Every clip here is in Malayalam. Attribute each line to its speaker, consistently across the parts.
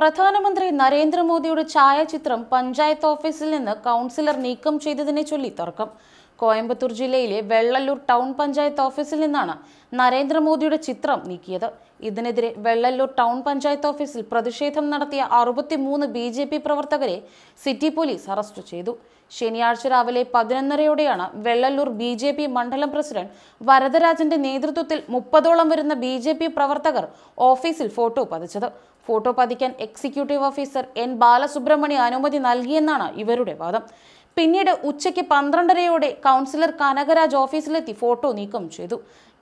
Speaker 1: പ്രധാനമന്ത്രി നരേന്ദ്രമോദിയുടെ ഛായാചിത്രം പഞ്ചായത്ത് ഓഫീസിൽ നിന്ന് കൗൺസിലർ നീക്കം ചെയ്തതിനെ ചൊല്ലി തർക്കം കോയമ്പത്തൂർ ജില്ലയിലെ വെള്ളല്ലൂർ ടൗൺ പഞ്ചായത്ത് ഓഫീസിൽ നിന്നാണ് നരേന്ദ്രമോദിയുടെ ചിത്രം നീക്കിയത് ഇതിനെതിരെ വെള്ളല്ലൂർ ടൗൺ പഞ്ചായത്ത് ഓഫീസിൽ പ്രതിഷേധം നടത്തിയ അറുപത്തിമൂന്ന് ബി ജെ പി പ്രവർത്തകരെ സിറ്റി പോലീസ് അറസ്റ്റ് ചെയ്തു ശനിയാഴ്ച രാവിലെ പതിനൊന്നരയോടെയാണ് വെള്ളല്ലൂർ ബി ജെ പി മണ്ഡലം പ്രസിഡന്റ് വരദരാജന്റെ നേതൃത്വത്തിൽ മുപ്പതോളം വരുന്ന ബി ജെ പി പ്രവർത്തകർ ഓഫീസിൽ ഫോട്ടോ പതിച്ചത് ഫോട്ടോ പതിക്കാൻ എക്സിക്യൂട്ടീവ് ഓഫീസർ എൻ ബാലസുബ്രഹ്മണ്യ അനുമതി നൽകിയെന്നാണ് ഇവരുടെ വാദം പിന്നീട് ഉച്ചയ്ക്ക് പന്ത്രണ്ടരയോടെ കൗൺസിലർ കനകരാജ് ഓഫീസിലെത്തി ഫോട്ടോ നീക്കം ചെയ്തു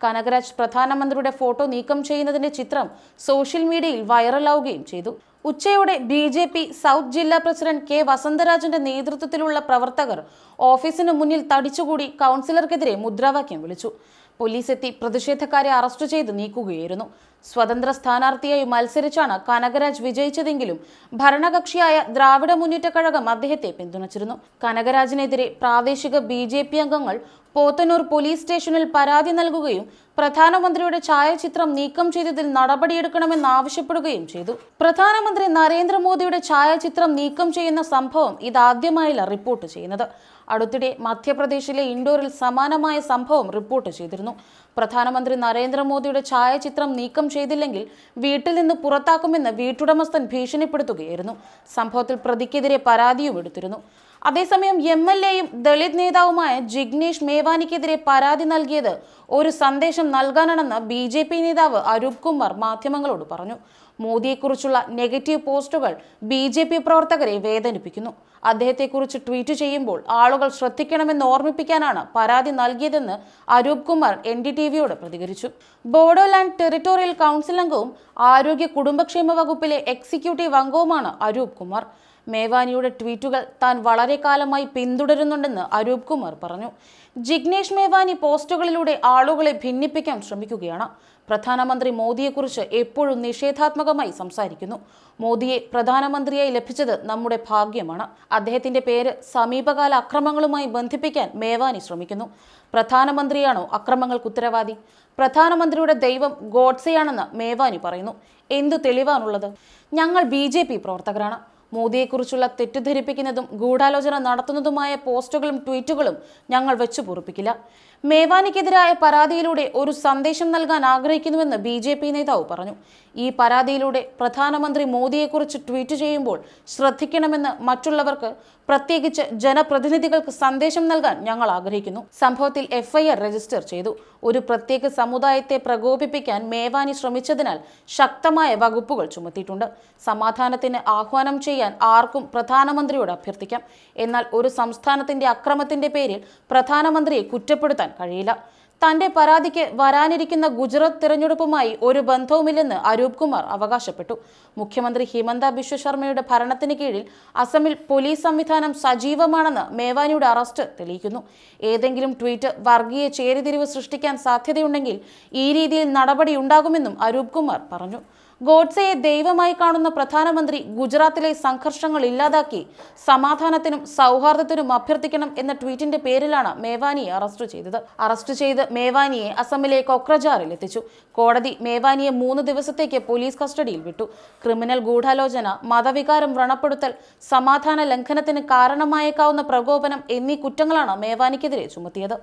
Speaker 1: കനകരാജ് പ്രധാനമന്ത്രിയുടെ ഫോട്ടോ നീക്കം ചെയ്യുന്നതിന്റെ ചിത്രം സോഷ്യൽ മീഡിയയിൽ വൈറലാവുകയും ചെയ്തു ഉച്ചയോടെ ബി ജെ പി സൗത്ത് ജില്ലാ പ്രസിഡന്റ് കെ വസന്തരാജന്റെ നേതൃത്വത്തിലുള്ള പ്രവർത്തകർ ഓഫീസിന് മുന്നിൽ തടിച്ചുകൂടി കൗൺസിലർക്കെതിരെ മുദ്രാവാക്യം വിളിച്ചു പോലീസ് എത്തി പ്രതിഷേധക്കാരെ അറസ്റ്റ് ചെയ്ത് നീക്കുകയായിരുന്നു സ്വതന്ത്ര സ്ഥാനാർത്ഥിയായി മത്സരിച്ചാണ് കനകരാജ് വിജയിച്ചതെങ്കിലും ഭരണകക്ഷിയായ ദ്രാവിഡ മുന്നേറ്റ കഴകം അദ്ദേഹത്തെ പിന്തുണച്ചിരുന്നു കനകരാജിനെതിരെ പ്രാദേശിക ബി അംഗങ്ങൾ പോത്തന്നൂർ പോലീസ് സ്റ്റേഷനിൽ പരാതി നൽകുകയും പ്രധാനമന്ത്രിയുടെ ഛായാചിത്രം നീക്കം ചെയ്തതിൽ നടപടിയെടുക്കണമെന്നാവശ്യപ്പെടുകയും ചെയ്തു പ്രധാനമന്ത്രി നരേന്ദ്രമോദിയുടെ ഛായാചിത്രം നീക്കം ചെയ്യുന്ന സംഭവം ഇതാദ്യമായില്ല റിപ്പോർട്ട് ചെയ്യുന്നത് അടുത്തിടെ മധ്യപ്രദേശിലെ ഇൻഡോറിൽ സമാനമായ സംഭവം റിപ്പോർട്ട് ചെയ്തിരുന്നു പ്രധാനമന്ത്രി നരേന്ദ്രമോദിയുടെ ഛായാചിത്രം നീക്കം ചെയ്തില്ലെങ്കിൽ വീട്ടിൽ നിന്ന് പുറത്താക്കുമെന്ന് വീട്ടുടമസ്ഥൻ ഭീഷണിപ്പെടുത്തുകയായിരുന്നു സംഭവത്തിൽ പ്രതിക്കെതിരെ പരാതിയും എടുത്തിരുന്നു അതേസമയം എം എൽ എയും ദളിത് നേതാവുമായ ജിഗ്നേഷ് മേവാനിക്കെതിരെ പരാതി നൽകിയത് ഒരു സന്ദേശം നൽകാനാണെന്ന് ബി ജെ പി നേതാവ് അരൂപ് കുമാർ മാധ്യമങ്ങളോട് പറഞ്ഞു മോദിയെക്കുറിച്ചുള്ള നെഗറ്റീവ് പോസ്റ്റുകൾ ബി ജെ പി പ്രവർത്തകരെ വേദനിപ്പിക്കുന്നു അദ്ദേഹത്തെക്കുറിച്ച് ട്വീറ്റ് ചെയ്യുമ്പോൾ ആളുകൾ ശ്രദ്ധിക്കണമെന്ന് ഓർമ്മിപ്പിക്കാനാണ് പരാതി നൽകിയതെന്ന് Arup Kumar N D T വിയോട് പ്രതികരിച്ചു ബോഡോലാൻഡ് ടെറിട്ടോറിയൽ കൗൺസിൽ അംഗവും ആരോഗ്യ കുടുംബക്ഷേമ വകുപ്പിലെ എക്സിക്യൂട്ടീവ് അംഗവുമാണ് അരൂപ് കുമാർ മേവാനിയുടെ ട്വീറ്റുകൾ താൻ വളരെ കാലമായി പിന്തുടരുന്നുണ്ടെന്ന് അരൂപ് കുമാർ പറഞ്ഞു ജിഗ്നേഷ് മേവാനി പോസ്റ്റുകളിലൂടെ ആളുകളെ ഭിന്നിപ്പിക്കാൻ ശ്രമിക്കുകയാണ് പ്രധാനമന്ത്രി മോദിയെക്കുറിച്ച് എപ്പോഴും നിഷേധാത്മകമായി സംസാരിക്കുന്നു മോദിയെ പ്രധാനമന്ത്രിയായി ലഭിച്ചത് നമ്മുടെ ഭാഗ്യമാണ് അദ്ദേഹത്തിന്റെ പേര് സമീപകാല അക്രമങ്ങളുമായി ബന്ധിപ്പിക്കാൻ മേവാനി ശ്രമിക്കുന്നു പ്രധാനമന്ത്രിയാണോ അക്രമങ്ങൾക്ക് ഉത്തരവാദി പ്രധാനമന്ത്രിയുടെ ദൈവം ഗോഡ്സെയാണെന്ന് മേവാനി പറയുന്നു എന്തു തെളിവാണുള്ളത് ഞങ്ങൾ ബി പ്രവർത്തകരാണ് മോദിയെക്കുറിച്ചുള്ള തെറ്റിദ്ധരിപ്പിക്കുന്നതും ഗൂഢാലോചന നടത്തുന്നതുമായ പോസ്റ്റുകളും ട്വീറ്റുകളും ഞങ്ങൾ വെച്ചു പൊറുപ്പിക്കില്ല മേവാനിക്കെതിരായ പരാതിയിലൂടെ ഒരു സന്ദേശം നൽകാൻ ആഗ്രഹിക്കുന്നുവെന്ന് ബി ജെ പി നേതാവ് പറഞ്ഞു ഈ പരാതിയിലൂടെ പ്രധാനമന്ത്രി മോദിയെക്കുറിച്ച് ട്വീറ്റ് ചെയ്യുമ്പോൾ ശ്രദ്ധിക്കണമെന്ന് മറ്റുള്ളവർക്ക് പ്രത്യേകിച്ച് ജനപ്രതിനിധികൾക്ക് സന്ദേശം നൽകാൻ ഞങ്ങൾ ആഗ്രഹിക്കുന്നു സംഭവത്തിൽ എഫ്ഐആർ രജിസ്റ്റർ ചെയ്തു ഒരു പ്രത്യേക സമുദായത്തെ പ്രകോപിപ്പിക്കാൻ മേവാനി ശ്രമിച്ചതിനാൽ ശക്തമായ വകുപ്പുകൾ ചുമത്തിയിട്ടുണ്ട് സമാധാനത്തിന് ആഹ്വാനം ചെയ്യാൻ ആർക്കും പ്രധാനമന്ത്രിയോട് അഭ്യർത്ഥിക്കാം എന്നാൽ ഒരു സംസ്ഥാനത്തിന്റെ അക്രമത്തിന്റെ പേരിൽ പ്രധാനമന്ത്രിയെ കുറ്റപ്പെടുത്താൻ മാറ്റാൻ കഴിയില്ല തന്റെ പരാതിക്ക് വരാനിരിക്കുന്ന ഗുജറാത്ത് തിരഞ്ഞെടുപ്പുമായി ഒരു ബന്ധവുമില്ലെന്ന് അരൂപ് കുമാർ അവകാശപ്പെട്ടു മുഖ്യമന്ത്രി ഹിമന്ത ബിശ്വ ശർമ്മയുടെ ഭരണത്തിന് കീഴിൽ അസമിൽ പോലീസ് സംവിധാനം സജീവമാണെന്ന് മേവാനിയുടെ അറസ്റ്റ് തെളിയിക്കുന്നു ഏതെങ്കിലും ട്വീറ്റ് വർഗീയ ചേരിതിരിവ് സൃഷ്ടിക്കാൻ സാധ്യതയുണ്ടെങ്കിൽ ഈ രീതിയിൽ നടപടിയുണ്ടാകുമെന്നും അരൂപ് കുമാർ പറഞ്ഞു ഗോഡ്സെയെ ദൈവമായി കാണുന്ന പ്രധാനമന്ത്രി ഗുജറാത്തിലെ സംഘർഷങ്ങൾ ഇല്ലാതാക്കി സമാധാനത്തിനും സൗഹാർദ്ദത്തിനും അഭ്യർത്ഥിക്കണം എന്ന ട്വീറ്റിന്റെ പേരിലാണ് മേവാനിയെ അറസ്റ്റ് ചെയ്തത് അറസ്റ്റ് ചെയ്ത് മേവാനിയെ അസമിലെ കൊക്രജാറിൽ എത്തിച്ചു കോടതി മേവാനിയെ മൂന്ന് ദിവസത്തേക്ക് പോലീസ് കസ്റ്റഡിയിൽ വിട്ടു ക്രിമിനൽ ഗൂഢാലോചന മതവികാരം വ്രണപ്പെടുത്തൽ സമാധാന ലംഘനത്തിന് കാരണമായേക്കാവുന്ന പ്രകോപനം എന്നീ കുറ്റങ്ങളാണ് മേവാനിക്കെതിരെ ചുമത്തിയത്